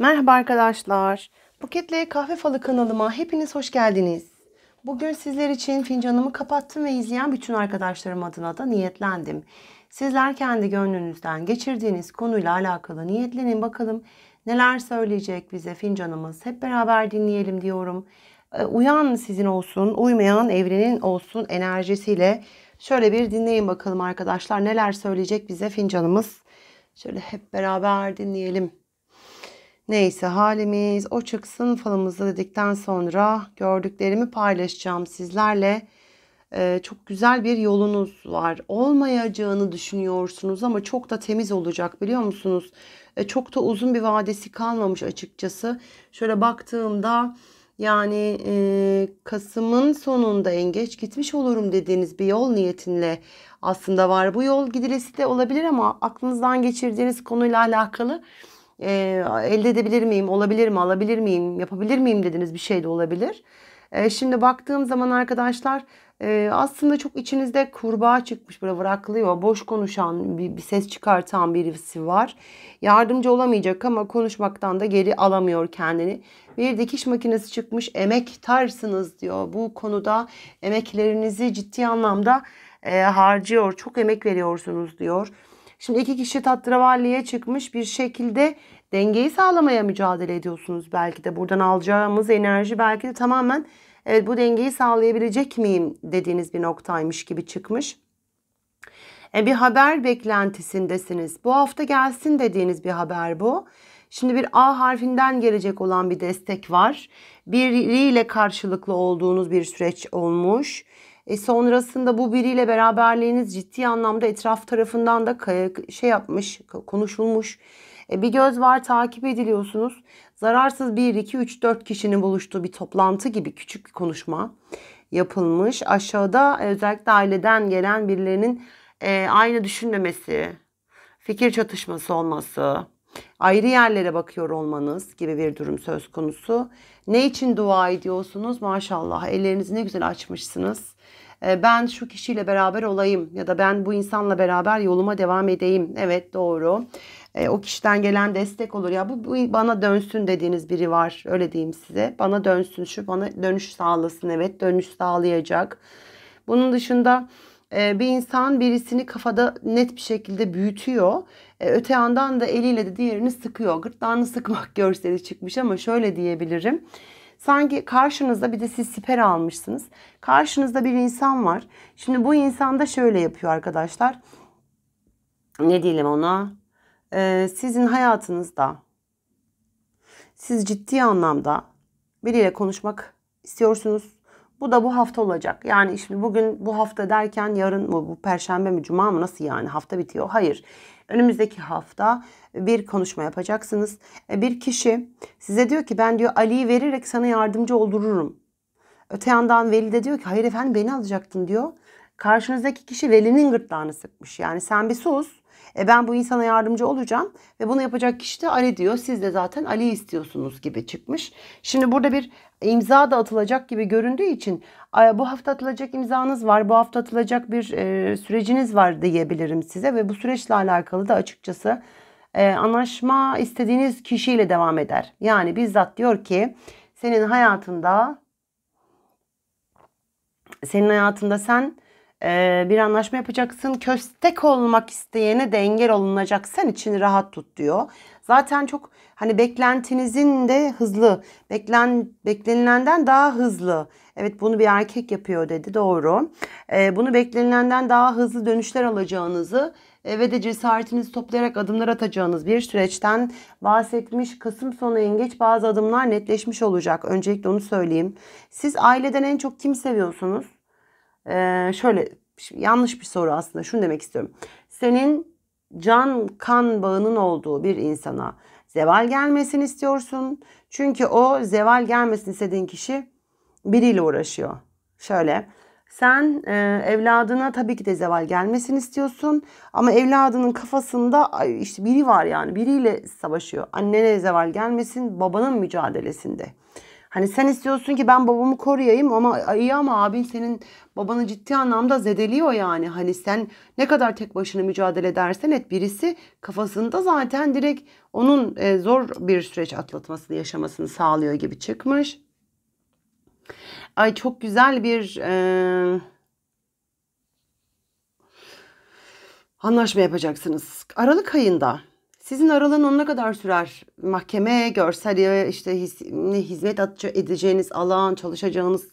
Merhaba arkadaşlar. Buketle Kahve Falı kanalıma hepiniz hoş geldiniz. Bugün sizler için fincanımı kapattım ve izleyen bütün arkadaşlarım adına da niyetlendim. Sizler kendi gönlünüzden geçirdiğiniz konuyla alakalı niyetlenin bakalım neler söyleyecek bize fincanımız. Hep beraber dinleyelim diyorum. Ee, uyan sizin olsun, uymayan evrenin olsun enerjisiyle şöyle bir dinleyin bakalım arkadaşlar neler söyleyecek bize fincanımız. Şöyle hep beraber dinleyelim. Neyse halimiz o çıksın falımızda dedikten sonra gördüklerimi paylaşacağım sizlerle. Ee, çok güzel bir yolunuz var. Olmayacağını düşünüyorsunuz ama çok da temiz olacak biliyor musunuz? Ee, çok da uzun bir vadesi kalmamış açıkçası. Şöyle baktığımda yani e, Kasım'ın sonunda en geç gitmiş olurum dediğiniz bir yol niyetinle aslında var. Bu yol gidilesi de olabilir ama aklınızdan geçirdiğiniz konuyla alakalı e, elde edebilir miyim, olabilir mi, alabilir miyim, yapabilir miyim dediniz bir şey de olabilir. E, şimdi baktığım zaman arkadaşlar e, aslında çok içinizde kurbağa çıkmış böyle bıraklıyor. Boş konuşan bir, bir ses çıkartan birisi var. Yardımcı olamayacak ama konuşmaktan da geri alamıyor kendini. Bir dikiş makinesi çıkmış emek tarsınız diyor. Bu konuda emeklerinizi ciddi anlamda e, harcıyor. Çok emek veriyorsunuz diyor. Şimdi iki kişi tatravalliye çıkmış bir şekilde dengeyi sağlamaya mücadele ediyorsunuz. Belki de buradan alacağımız enerji belki de tamamen evet bu dengeyi sağlayabilecek miyim dediğiniz bir noktaymış gibi çıkmış. E, bir haber beklentisindesiniz. Bu hafta gelsin dediğiniz bir haber bu. Şimdi bir A harfinden gelecek olan bir destek var. ile karşılıklı olduğunuz bir süreç olmuş. E sonrasında bu biriyle beraberliğiniz ciddi anlamda etraf tarafından da şey yapmış, konuşulmuş. E bir göz var takip ediliyorsunuz. Zararsız bir iki üç dört kişinin buluştuğu bir toplantı gibi küçük bir konuşma yapılmış. Aşağıda e, özellikle aileden gelen birilerinin e, aynı düşünmemesi, fikir çatışması olması, ayrı yerlere bakıyor olmanız gibi bir durum söz konusu. Ne için dua ediyorsunuz? Maşallah ellerinizi ne güzel açmışsınız. Ee, ben şu kişiyle beraber olayım ya da ben bu insanla beraber yoluma devam edeyim. Evet doğru. Ee, o kişiden gelen destek olur. Ya bu, bu bana dönsün dediğiniz biri var. Öyle diyeyim size. Bana dönsün şu bana dönüş sağlasın. Evet dönüş sağlayacak. Bunun dışında e, bir insan birisini kafada net bir şekilde büyütüyor. E, öte yandan da eliyle de diğerini sıkıyor. Gırtlağını sıkmak görseli çıkmış ama şöyle diyebilirim. Sanki karşınızda bir de siz siper almışsınız. Karşınızda bir insan var. Şimdi bu insan da şöyle yapıyor arkadaşlar. Ne diyelim ona? Ee, sizin hayatınızda siz ciddi anlamda biriyle konuşmak istiyorsunuz. Bu da bu hafta olacak. Yani şimdi bugün bu hafta derken yarın mı bu perşembe mi cuma mı nasıl yani hafta bitiyor? Hayır önümüzdeki hafta bir konuşma yapacaksınız. E, bir kişi size diyor ki ben diyor Ali'yi vererek sana yardımcı oldururum. Öte yandan Veli de diyor ki hayır efendim beni alacaktın diyor. Karşınızdaki kişi Veli'nin gırtlağını sıkmış. Yani sen bir sus e ben bu insana yardımcı olacağım ve bunu yapacak kişi de Ali diyor. Siz de zaten Ali istiyorsunuz gibi çıkmış. Şimdi burada bir imza da atılacak gibi göründüğü için bu hafta atılacak imzanız var, bu hafta atılacak bir e, süreciniz var diyebilirim size ve bu süreçle alakalı da açıkçası e, anlaşma istediğiniz kişiyle devam eder. Yani bizzat diyor ki senin hayatında senin hayatında sen e, bir anlaşma yapacaksın. Köstek olmak isteyene de engel olunacak. Sen için rahat tut diyor. Zaten çok hani beklentinizin de hızlı, beklen beklenilenden daha hızlı. Evet bunu bir erkek yapıyor dedi doğru. E, bunu beklenilenden daha hızlı dönüşler alacağınızı e, ve de cesaretinizi toplayarak adımlar atacağınız bir süreçten bahsetmiş. Kasım sonu yengeç bazı adımlar netleşmiş olacak. Öncelikle onu söyleyeyim. Siz aileden en çok kim seviyorsunuz? Ee, şöyle yanlış bir soru aslında şunu demek istiyorum. Senin can kan bağının olduğu bir insana zeval gelmesini istiyorsun. Çünkü o zeval gelmesini istediğin kişi biriyle uğraşıyor. Şöyle sen e, evladına tabii ki de zeval gelmesin istiyorsun ama evladının kafasında işte biri var yani biriyle savaşıyor. Annene zeval gelmesin babanın mücadelesinde. Hani sen istiyorsun ki ben babamı koruyayım ama iyi ama abin senin babanı ciddi anlamda zedeliyor yani. Hani sen ne kadar tek başına mücadele edersen et birisi kafasında zaten direkt onun e, zor bir süreç atlatmasını yaşamasını sağlıyor gibi çıkmış. Ay çok güzel bir e, anlaşma yapacaksınız. Aralık ayında sizin aralığın ne kadar sürer? Mahkeme, görsel ya işte his, ne hizmet edeceğiniz alan, çalışacağınız,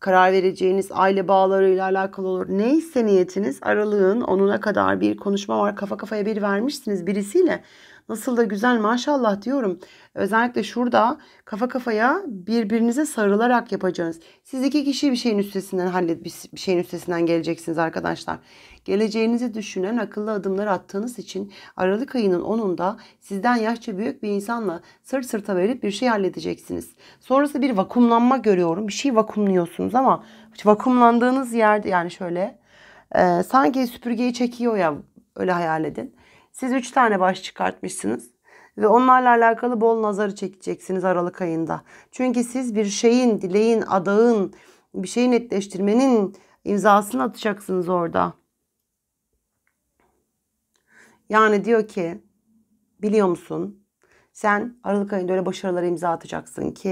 karar vereceğiniz aile bağlarıyla alakalı olur. Neyse niyetiniz aralığın onuna kadar bir konuşma var. Kafa kafaya bir vermişsiniz birisiyle. Nasıl da güzel maşallah diyorum. Özellikle şurada kafa kafaya birbirinize sarılarak yapacağınız. Siz iki kişi bir şeyin üstesinden hallet bir şeyin üstesinden geleceksiniz arkadaşlar. Geleceğinizi düşünen akıllı adımlar attığınız için Aralık ayının 10'unda sizden yaşça büyük bir insanla sırt sırta verip bir şey halledeceksiniz. Sonrası bir vakumlanma görüyorum. Bir şey vakumluyorsunuz ama vakumlandığınız yerde yani şöyle e, sanki süpürgeyi çekiyor ya öyle hayal edin. Siz 3 tane baş çıkartmışsınız ve onlarla alakalı bol nazarı çekeceksiniz Aralık ayında. Çünkü siz bir şeyin, dileğin, adağın, bir şeyi netleştirmenin imzasını atacaksınız orada. Yani diyor ki biliyor musun sen Aralık ayında öyle başarılara imza atacaksın ki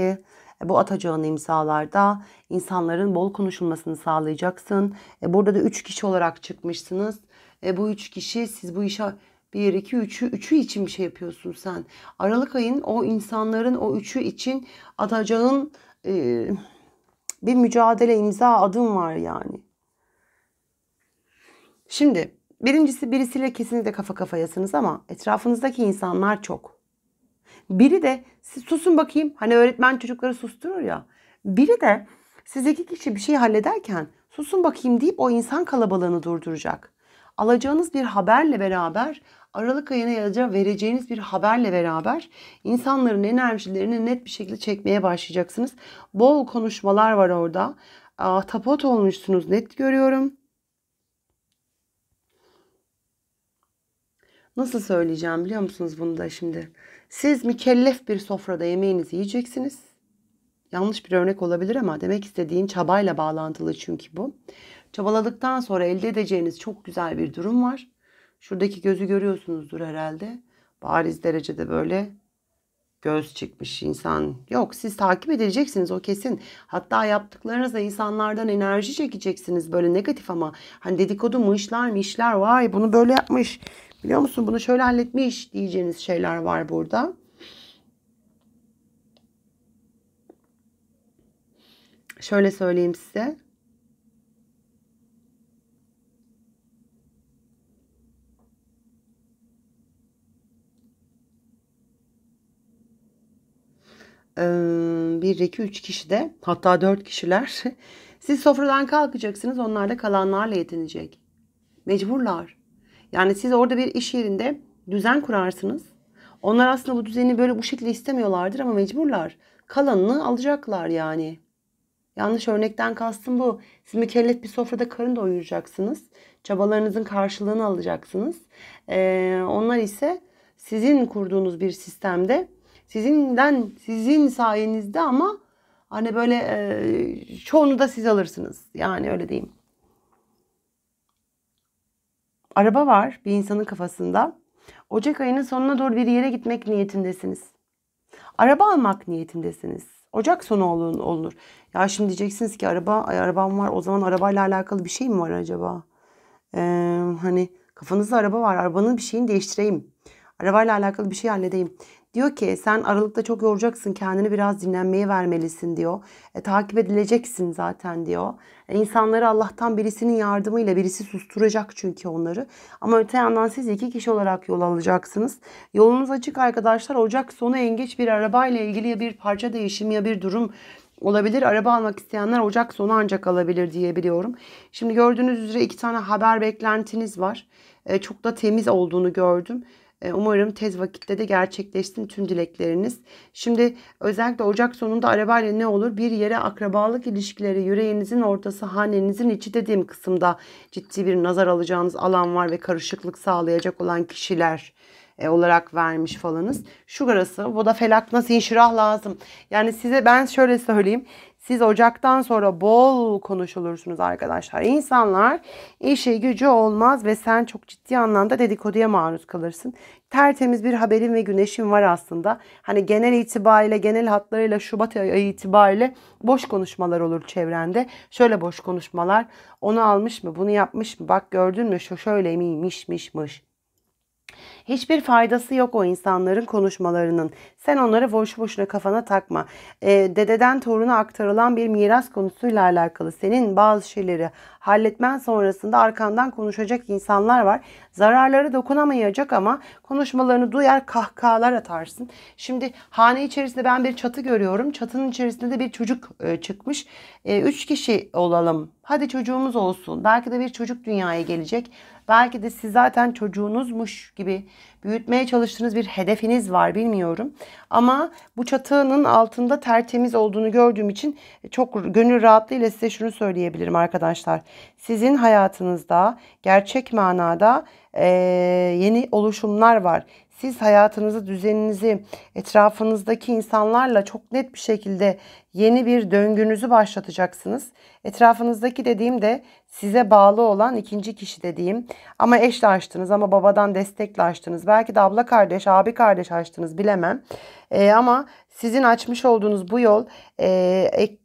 e, bu atacağın imzalarda insanların bol konuşulmasını sağlayacaksın. E, burada da 3 kişi olarak çıkmışsınız. E, bu 3 kişi siz bu işe 1, 2, 3'ü, 3'ü için bir şey yapıyorsun sen. Aralık ayın o insanların o 3'ü için atacağın e, bir mücadele, imza, adım var yani. Şimdi birincisi birisiyle kesinlikle kafa kafayasınız ama etrafınızdaki insanlar çok. Biri de siz susun bakayım hani öğretmen çocukları susturur ya. Biri de siz iki kişi bir şey hallederken susun bakayım deyip o insan kalabalığını durduracak. Alacağınız bir haberle beraber Aralık ayına yaca vereceğiniz bir haberle beraber insanların enerjilerini net bir şekilde çekmeye başlayacaksınız. Bol konuşmalar var orada. Aa, tapot olmuşsunuz net görüyorum. Nasıl söyleyeceğim biliyor musunuz bunu da şimdi? Siz mükellef bir sofrada yemeğinizi yiyeceksiniz. Yanlış bir örnek olabilir ama demek istediğim çabayla bağlantılı çünkü bu. Çabaladıktan sonra elde edeceğiniz çok güzel bir durum var. Şuradaki gözü görüyorsunuzdur herhalde. Bariz derecede böyle göz çıkmış insan. Yok siz takip edileceksiniz o kesin. Hatta yaptıklarınızla insanlardan enerji çekeceksiniz böyle negatif ama hani dedikodu mu işler mi işler vay bunu böyle yapmış. Biliyor musun bunu şöyle halletmiş diyeceğiniz şeyler var burada. Şöyle söyleyeyim size. Ee, bir 2, üç kişi de hatta dört kişiler siz sofradan kalkacaksınız onlar da kalanlarla yetinecek. Mecburlar. Yani siz orada bir iş yerinde düzen kurarsınız. Onlar aslında bu düzeni böyle bu şekilde istemiyorlardır ama mecburlar. Kalanını alacaklar yani. Yanlış örnekten kastım bu. Siz mükellef bir sofrada karın doyuracaksınız. Çabalarınızın karşılığını alacaksınız. Ee, onlar ise sizin kurduğunuz bir sistemde Sizinden, sizin sayenizde ama hani böyle e, çoğunu da siz alırsınız. Yani öyle diyeyim. Araba var bir insanın kafasında. Ocak ayının sonuna doğru bir yere gitmek niyetindesiniz. Araba almak niyetindesiniz. Ocak sonu olur. Ya şimdi diyeceksiniz ki araba arabam var. O zaman arabayla alakalı bir şey mi var acaba? Ee, hani kafanızda araba var. Arabanın bir şeyini değiştireyim. Arabayla alakalı bir şey halledeyim. Diyor ki sen Aralık'ta çok yoracaksın kendini biraz dinlenmeye vermelisin diyor. E, takip edileceksin zaten diyor. E, insanları Allah'tan birisinin yardımıyla birisi susturacak çünkü onları. Ama öte yandan siz iki kişi olarak yol alacaksınız. Yolunuz açık arkadaşlar. Ocak sonu en geç bir arabayla ilgili ya bir parça değişimi ya bir durum olabilir. Araba almak isteyenler Ocak sonu ancak alabilir diye biliyorum. Şimdi gördüğünüz üzere iki tane haber beklentiniz var. E, çok da temiz olduğunu gördüm. E, umarım tez vakitte de gerçekleşsin tüm dilekleriniz. Şimdi özellikle Ocak sonunda arabayla ne olur? Bir yere akrabalık ilişkileri yüreğinizin ortası hanenizin içi dediğim kısımda ciddi bir nazar alacağınız alan var ve karışıklık sağlayacak olan kişiler e, olarak vermiş falanız. Şu arası bu da felak nasıl inşirah lazım. Yani size ben şöyle söyleyeyim. Siz Ocak'tan sonra bol konuşulursunuz arkadaşlar. İnsanlar işe gücü olmaz ve sen çok ciddi anlamda dedikoduya maruz kalırsın. Tertemiz bir haberin ve güneşin var aslında. Hani genel itibariyle, genel hatlarıyla Şubat ayı itibariyle boş konuşmalar olur çevrende. Şöyle boş konuşmalar. Onu almış mı? Bunu yapmış mı? Bak gördün mü? Şu şöyle miymiş, miş, mış. Hiçbir faydası yok o insanların konuşmalarının. Sen onları boş boşuna kafana takma. E, dededen toruna aktarılan bir miras konusuyla alakalı senin bazı şeyleri halletmen sonrasında arkandan konuşacak insanlar var. Zararları dokunamayacak ama konuşmalarını duyar kahkahalar atarsın. Şimdi hane içerisinde ben bir çatı görüyorum. Çatının içerisinde de bir çocuk e, çıkmış. E, üç kişi olalım. Hadi çocuğumuz olsun. Belki de bir çocuk dünyaya gelecek. Belki de siz zaten çocuğunuzmuş gibi Büyütmeye çalıştığınız bir hedefiniz var bilmiyorum. Ama bu çatının altında tertemiz olduğunu gördüğüm için çok gönül rahatlığıyla size şunu söyleyebilirim arkadaşlar. Sizin hayatınızda gerçek manada e, yeni oluşumlar var siz hayatınızı, düzeninizi, etrafınızdaki insanlarla çok net bir şekilde yeni bir döngünüzü başlatacaksınız. Etrafınızdaki dediğim de size bağlı olan ikinci kişi dediğim. Ama eşle açtınız ama babadan destekle açtınız. Belki de abla kardeş, abi kardeş açtınız bilemem. Ee, ama sizin açmış olduğunuz bu yol e, ek,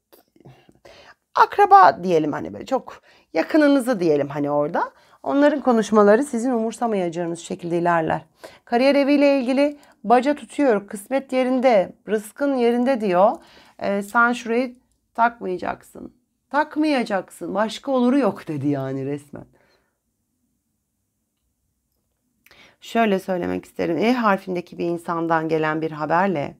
akraba diyelim hani böyle çok yakınınızı diyelim hani orada. Onların konuşmaları sizin umursamayacağınız şekilde ilerler. Kariyer eviyle ilgili baca tutuyor, kısmet yerinde, rızkın yerinde diyor. E, sen şurayı takmayacaksın. Takmayacaksın. Başka oluru yok dedi yani resmen. Şöyle söylemek isterim. E harfindeki bir insandan gelen bir haberle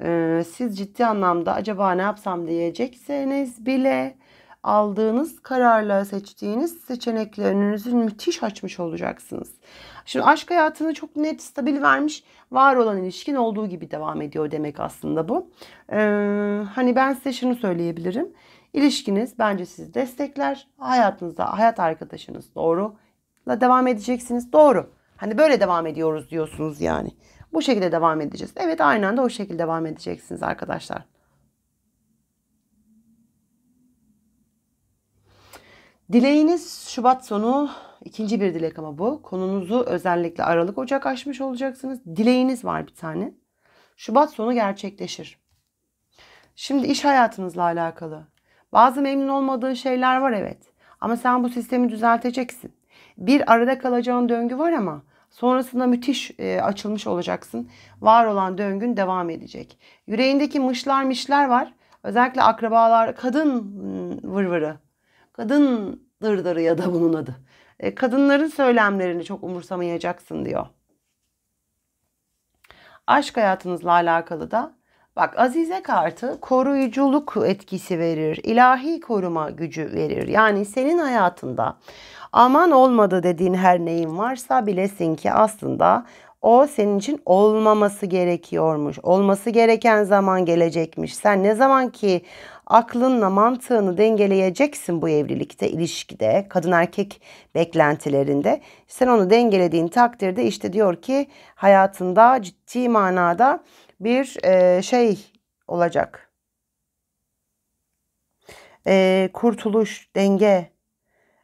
e, siz ciddi anlamda acaba ne yapsam diyecekseniz bile aldığınız kararla seçtiğiniz seçenekle önünüzü müthiş açmış olacaksınız. Şimdi aşk hayatını çok net, stabil vermiş, var olan ilişkin olduğu gibi devam ediyor demek aslında bu. Ee, hani ben size şunu söyleyebilirim. İlişkiniz bence sizi destekler. Hayatınızda hayat arkadaşınız doğru la devam edeceksiniz. Doğru. Hani böyle devam ediyoruz diyorsunuz yani. Bu şekilde devam edeceğiz. Evet aynen de o şekilde devam edeceksiniz arkadaşlar. Dileğiniz Şubat sonu ikinci bir dilek ama bu. Konunuzu özellikle Aralık Ocak açmış olacaksınız. Dileğiniz var bir tane. Şubat sonu gerçekleşir. Şimdi iş hayatınızla alakalı. Bazı memnun olmadığın şeyler var evet. Ama sen bu sistemi düzelteceksin. Bir arada kalacağın döngü var ama sonrasında müthiş e, açılmış olacaksın. Var olan döngün devam edecek. Yüreğindeki mışlar mişler var. Özellikle akrabalar, kadın ıı, vırvırı Kadın dırdırı ya da bunun adı. E, kadınların söylemlerini çok umursamayacaksın diyor. Aşk hayatınızla alakalı da bak Azize kartı koruyuculuk etkisi verir. ilahi koruma gücü verir. Yani senin hayatında aman olmadı dediğin her neyin varsa bilesin ki aslında o senin için olmaması gerekiyormuş. Olması gereken zaman gelecekmiş. Sen ne zaman ki aklınla mantığını dengeleyeceksin bu evlilikte, ilişkide, kadın erkek beklentilerinde. Sen onu dengelediğin takdirde işte diyor ki hayatında ciddi manada bir e, şey olacak. E, kurtuluş, denge.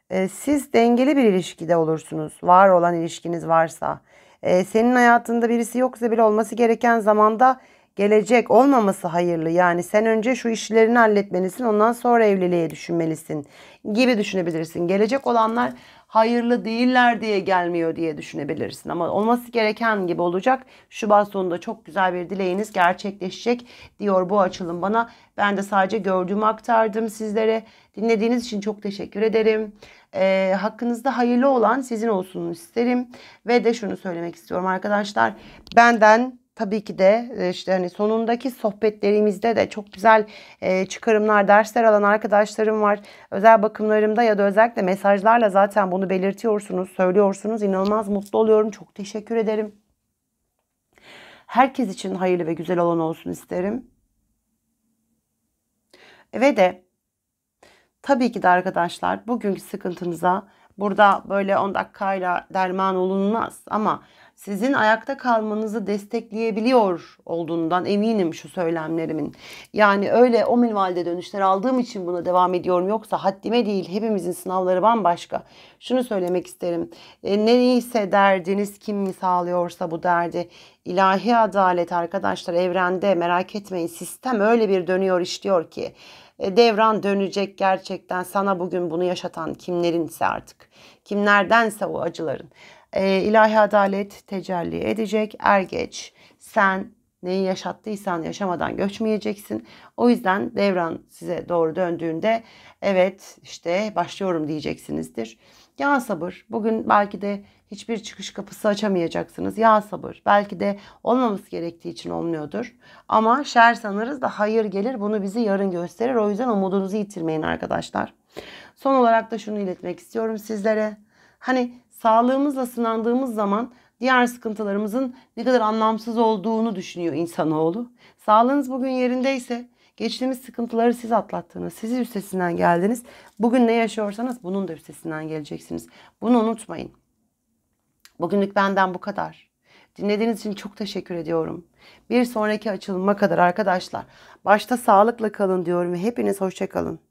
E, siz dengeli bir ilişkide olursunuz. Var olan ilişkiniz varsa. E, senin hayatında birisi yoksa bile olması gereken zamanda gelecek olmaması hayırlı. Yani sen önce şu işlerini halletmelisin ondan sonra evliliğe düşünmelisin gibi düşünebilirsin. Gelecek olanlar hayırlı değiller diye gelmiyor diye düşünebilirsin. Ama olması gereken gibi olacak. Şubat sonunda çok güzel bir dileğiniz gerçekleşecek diyor bu açılım bana. Ben de sadece gördüğümü aktardım sizlere. Dinlediğiniz için çok teşekkür ederim. E, hakkınızda hayırlı olan sizin olsun isterim. Ve de şunu söylemek istiyorum arkadaşlar. Benden tabii ki de e, işte hani sonundaki sohbetlerimizde de çok güzel e, çıkarımlar, dersler alan arkadaşlarım var. Özel bakımlarımda ya da özellikle mesajlarla zaten bunu belirtiyorsunuz, söylüyorsunuz. İnanılmaz mutlu oluyorum. Çok teşekkür ederim. Herkes için hayırlı ve güzel olan olsun isterim. E, ve de tabii ki de arkadaşlar bugünkü sıkıntınıza Burada böyle 10 dakikayla derman olunmaz ama sizin ayakta kalmanızı destekleyebiliyor olduğundan eminim şu söylemlerimin. Yani öyle o minvalde dönüşler aldığım için buna devam ediyorum. Yoksa haddime değil hepimizin sınavları bambaşka. Şunu söylemek isterim. E, neyse derdiniz kim mi sağlıyorsa bu derdi. İlahi adalet arkadaşlar evrende merak etmeyin. Sistem öyle bir dönüyor işliyor ki. E, devran dönecek gerçekten sana bugün bunu yaşatan kimlerinse artık kimlerdense o acıların e, ilahi adalet tecelli edecek er geç sen neyi yaşattıysan yaşamadan göçmeyeceksin. O yüzden devran size doğru döndüğünde evet işte başlıyorum diyeceksinizdir. Ya sabır bugün belki de Hiçbir çıkış kapısı açamayacaksınız. Ya sabır. Belki de olmaması gerektiği için olmuyordur. Ama şer sanırız da hayır gelir. Bunu bizi yarın gösterir. O yüzden umudunuzu yitirmeyin arkadaşlar. Son olarak da şunu iletmek istiyorum sizlere. Hani sağlığımızla sınandığımız zaman diğer sıkıntılarımızın ne kadar anlamsız olduğunu düşünüyor insanoğlu. Sağlığınız bugün yerindeyse geçtiğimiz sıkıntıları siz atlattınız, sizi üstesinden geldiniz. Bugün ne yaşıyorsanız bunun da üstesinden geleceksiniz. Bunu unutmayın. Bugünlük benden bu kadar. Dinlediğiniz için çok teşekkür ediyorum. Bir sonraki açılıma kadar arkadaşlar başta sağlıkla kalın diyorum ve hepiniz hoşçakalın.